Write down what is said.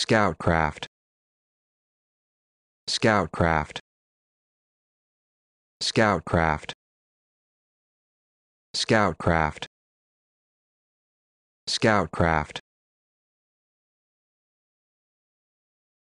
Scoutcraft Scoutcraft Scoutcraft Scoutcraft Scoutcraft